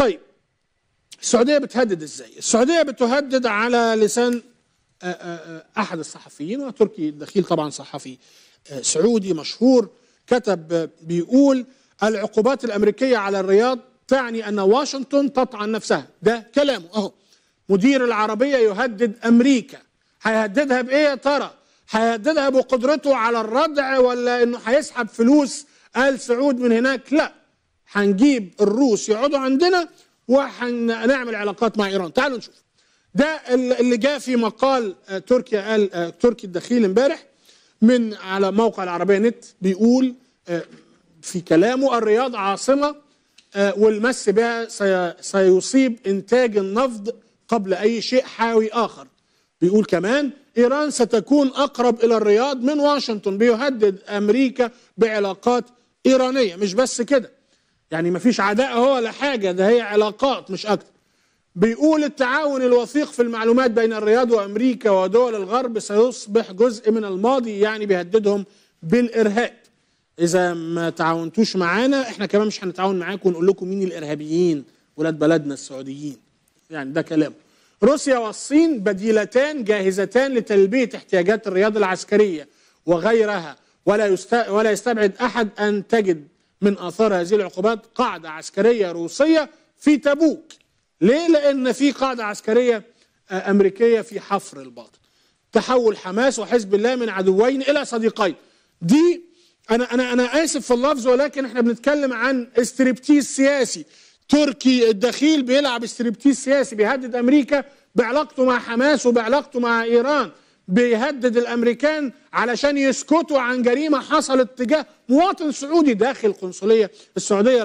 طيب السعوديه بتهدد ازاي؟ السعوديه بتهدد على لسان آه، آه، آه، احد الصحفيين وتركي الدخيل طبعا صحفي سعودي مشهور كتب بيقول العقوبات الامريكيه على الرياض تعني ان واشنطن تطعن نفسها ده كلامه اهو مدير العربيه يهدد امريكا هيهددها بايه يا ترى هيهددها بقدرته على الردع ولا انه هيسحب فلوس ال سعود من هناك لا هنجيب الروس يقعدوا عندنا وهنعمل علاقات مع ايران تعالوا نشوف ده اللي جاء في مقال آه، تركيا قال آه، تركي الدخيل امبارح من على موقع العربيه نت بيقول آه، في كلامه الرياض عاصمه والمس بها سيصيب انتاج النفط قبل اي شيء حاوي اخر بيقول كمان ايران ستكون اقرب الى الرياض من واشنطن بيهدد امريكا بعلاقات ايرانيه مش بس كده يعني مفيش عداء هو ولا حاجة ده هي علاقات مش أكتر بيقول التعاون الوثيق في المعلومات بين الرياض وأمريكا ودول الغرب سيصبح جزء من الماضي يعني بيهددهم بالإرهاب إذا ما تعاونتوش معانا إحنا كمان مش هنتعاون معاكم ونقول لكم مين الإرهابيين ولاد بلدنا السعوديين يعني ده كلامه روسيا والصين بديلتان جاهزتان لتلبية احتياجات الرياض العسكرية وغيرها ولا ولا يستبعد أحد أن تجد من آثار هذه العقوبات قاعدة عسكرية روسية في تبوك ليه؟ لأن في قاعدة عسكرية آه، أمريكية في حفر الباطن تحول حماس وحزب الله من عدوين إلى صديقين دي أنا أنا أنا آسف في اللفظ ولكن إحنا بنتكلم عن استريبتيز سياسي تركي الدخيل بيلعب استريبتيز سياسي بيهدد أمريكا بعلاقته مع حماس وبعلاقته مع إيران بيهدد الامريكان علشان يسكتوا عن جريمه حصلت تجاه مواطن سعودي داخل القنصليه السعوديه